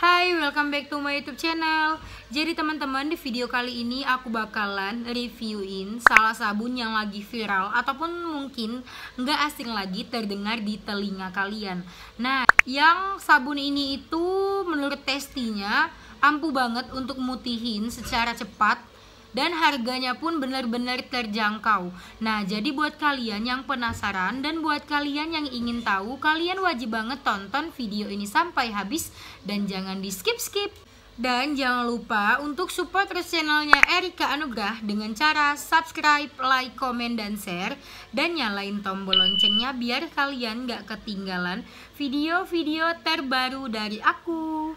Hai, welcome back to my YouTube channel. Jadi teman-teman, di video kali ini aku bakalan reviewin salah sabun yang lagi viral ataupun mungkin nggak asing lagi terdengar di telinga kalian. Nah, yang sabun ini itu menurut testinya ampuh banget untuk mutihin secara cepat dan harganya pun benar-benar terjangkau. Nah, jadi buat kalian yang penasaran dan buat kalian yang ingin tahu, kalian wajib banget tonton video ini sampai habis dan jangan di skip-skip. Dan jangan lupa untuk support terus channelnya Erika Anugrah dengan cara subscribe, like, komen, dan share. Dan nyalain tombol loncengnya biar kalian gak ketinggalan video-video terbaru dari aku.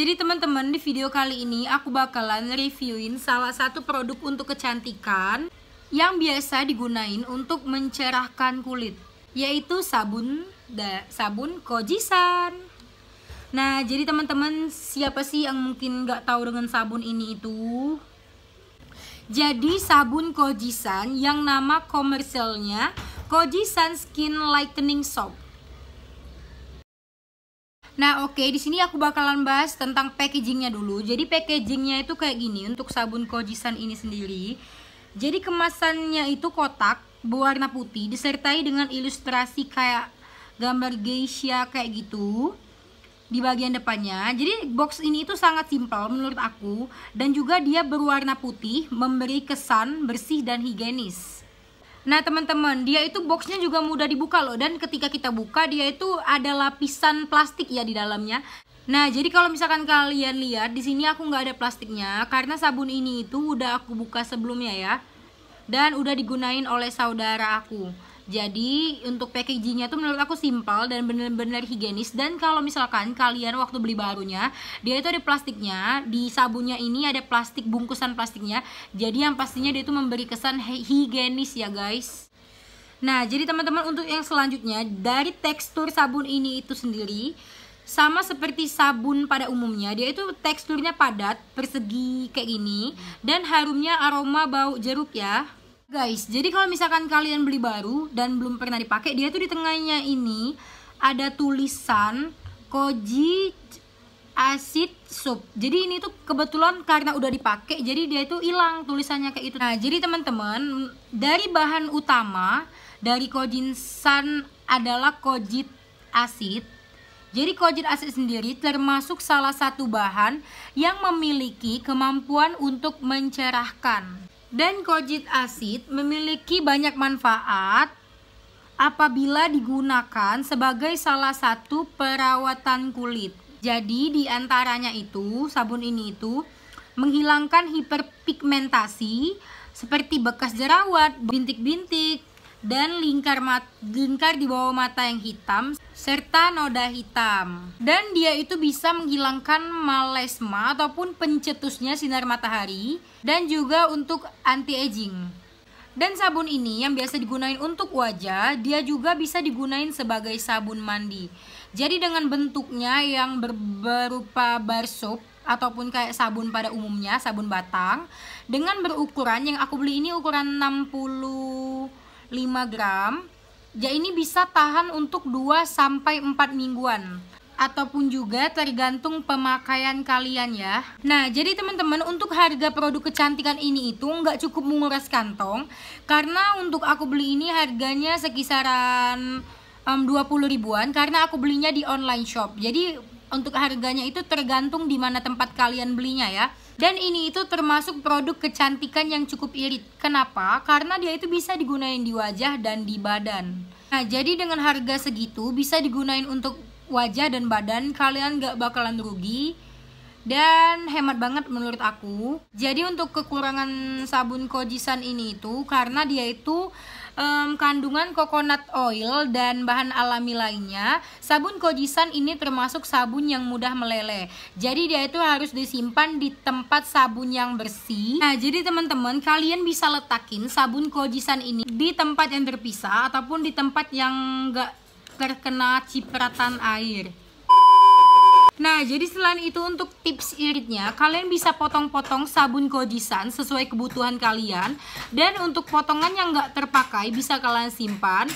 jadi teman-teman di video kali ini aku bakalan reviewin salah satu produk untuk kecantikan yang biasa digunain untuk mencerahkan kulit, yaitu sabun da, sabun kojisan. Nah, jadi teman-teman siapa sih yang mungkin nggak tahu dengan sabun ini itu? Jadi sabun kojisan yang nama komersialnya Kojisan Skin Lightening Soap Nah oke okay, di sini aku bakalan bahas tentang packagingnya dulu. Jadi packagingnya itu kayak gini untuk sabun Kojisan ini sendiri. Jadi kemasannya itu kotak berwarna putih disertai dengan ilustrasi kayak gambar geisha kayak gitu di bagian depannya. Jadi box ini itu sangat simpel menurut aku dan juga dia berwarna putih memberi kesan bersih dan higienis. Nah teman-teman, dia itu boxnya juga mudah dibuka loh dan ketika kita buka dia itu ada lapisan plastik ya di dalamnya. Nah jadi kalau misalkan kalian lihat di sini aku nggak ada plastiknya karena sabun ini itu udah aku buka sebelumnya ya dan udah digunain oleh saudara aku. Jadi untuk packagingnya tuh menurut aku simple dan bener-bener higienis dan kalau misalkan kalian waktu beli barunya dia itu ada plastiknya di sabunnya ini ada plastik bungkusan plastiknya jadi yang pastinya dia itu memberi kesan higienis ya guys. Nah jadi teman-teman untuk yang selanjutnya dari tekstur sabun ini itu sendiri sama seperti sabun pada umumnya dia itu teksturnya padat persegi kayak gini dan harumnya aroma bau jeruk ya Guys, jadi kalau misalkan kalian beli baru dan belum pernah dipakai, dia tuh di tengahnya ini ada tulisan koji acid soup. Jadi ini tuh kebetulan karena udah dipakai, jadi dia itu hilang tulisannya kayak itu. Nah, jadi teman-teman, dari bahan utama dari San adalah kojit acid. Jadi kojit acid sendiri termasuk salah satu bahan yang memiliki kemampuan untuk mencerahkan. Dan kojit asid memiliki banyak manfaat apabila digunakan sebagai salah satu perawatan kulit. Jadi diantaranya itu sabun ini itu menghilangkan hiperpigmentasi seperti bekas jerawat, bintik-bintik, dan lingkar mat lingkar di bawah mata yang hitam serta noda hitam. Dan dia itu bisa menghilangkan malesma ataupun pencetusnya sinar matahari dan juga untuk anti aging. Dan sabun ini yang biasa digunain untuk wajah, dia juga bisa digunain sebagai sabun mandi. Jadi dengan bentuknya yang ber berupa bar soap ataupun kayak sabun pada umumnya, sabun batang dengan berukuran yang aku beli ini ukuran 60 5 gram ya ini bisa tahan untuk 2 sampai 4 mingguan ataupun juga tergantung pemakaian kalian ya. Nah, jadi teman-teman untuk harga produk kecantikan ini itu nggak cukup menguras kantong karena untuk aku beli ini harganya sekisaran um, 20 ribuan karena aku belinya di online shop. Jadi untuk harganya itu tergantung di mana tempat kalian belinya ya. Dan ini itu termasuk produk kecantikan yang cukup irit. Kenapa? Karena dia itu bisa digunain di wajah dan di badan. Nah, jadi dengan harga segitu bisa digunain untuk wajah dan badan, kalian gak bakalan rugi dan hemat banget menurut aku. Jadi untuk kekurangan sabun Kojisan ini itu karena dia itu um, kandungan coconut oil dan bahan alami lainnya, sabun kojisan ini termasuk sabun yang mudah meleleh. Jadi dia itu harus disimpan di tempat sabun yang bersih. Nah, jadi teman-teman, kalian bisa letakin sabun kojisan ini di tempat yang terpisah ataupun di tempat yang enggak terkena cipratan air. Nah, jadi selain itu untuk tips iritnya, kalian bisa potong-potong sabun kojisan sesuai kebutuhan kalian. Dan untuk potongan yang nggak terpakai bisa kalian simpan.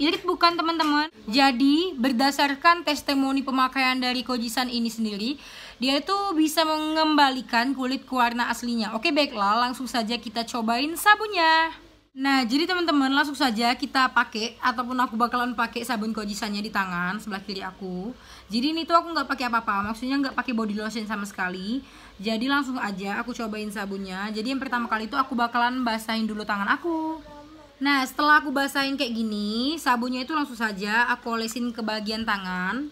Irit bukan teman-teman. Jadi berdasarkan testimoni pemakaian dari kojisan ini sendiri, dia itu bisa mengembalikan kulit ke warna aslinya. Oke baiklah, langsung saja kita cobain sabunnya. Nah, jadi teman-teman langsung saja kita pakai ataupun aku bakalan pakai sabun kojisannya di tangan sebelah kiri aku. Jadi ini tuh aku nggak pakai apa-apa, maksudnya nggak pakai body lotion sama sekali. Jadi langsung aja aku cobain sabunnya. Jadi yang pertama kali itu aku bakalan basahin dulu tangan aku. Nah, setelah aku basahin kayak gini, sabunnya itu langsung saja aku olesin ke bagian tangan.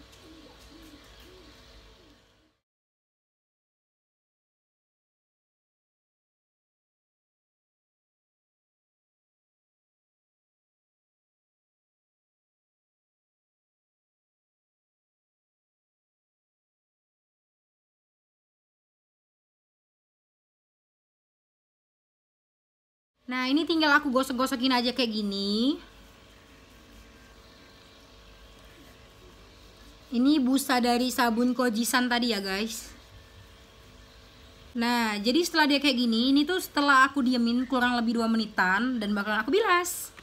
Nah, ini tinggal aku gosok-gosokin aja kayak gini. Ini busa dari sabun kojisan tadi ya, guys. Nah, jadi setelah dia kayak gini, ini tuh setelah aku diemin kurang lebih 2 menitan dan bakal aku bilas.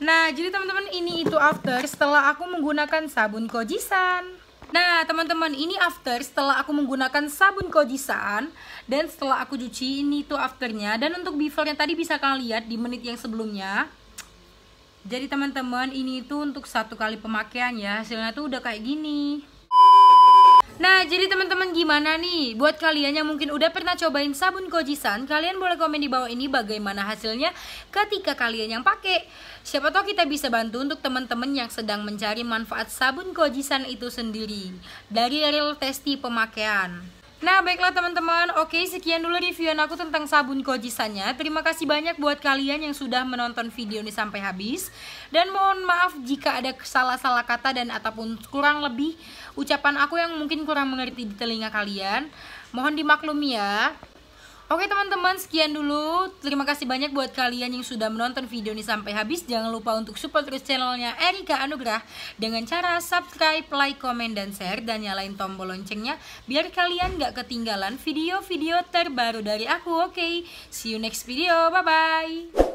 Nah, jadi teman-teman ini itu after setelah aku menggunakan sabun kojisan. Nah, teman-teman, ini after setelah aku menggunakan sabun kojisan dan setelah aku cuci ini tuh afternya. Dan untuk yang tadi bisa kalian lihat di menit yang sebelumnya. Jadi teman-teman, ini tuh untuk satu kali pemakaian ya. Hasilnya tuh udah kayak gini. Nah, jadi teman-teman gimana nih? Buat kalian yang mungkin udah pernah cobain sabun Kojisan, kalian boleh komen di bawah ini bagaimana hasilnya ketika kalian yang pakai. Siapa tahu kita bisa bantu untuk teman-teman yang sedang mencari manfaat sabun Kojisan itu sendiri dari real testi pemakaian. Nah, baiklah teman-teman. Oke, sekian dulu reviewan aku tentang sabun kojisannya. Terima kasih banyak buat kalian yang sudah menonton video ini sampai habis. Dan mohon maaf jika ada salah-salah kata dan ataupun kurang lebih ucapan aku yang mungkin kurang mengerti di telinga kalian. Mohon dimaklumi ya. Oke teman-teman, sekian dulu. Terima kasih banyak buat kalian yang sudah menonton video ini sampai habis. Jangan lupa untuk support terus channelnya Erika Anugrah dengan cara subscribe, like, komen, dan share. Dan nyalain tombol loncengnya biar kalian gak ketinggalan video-video terbaru dari aku. Oke, see you next video. Bye-bye.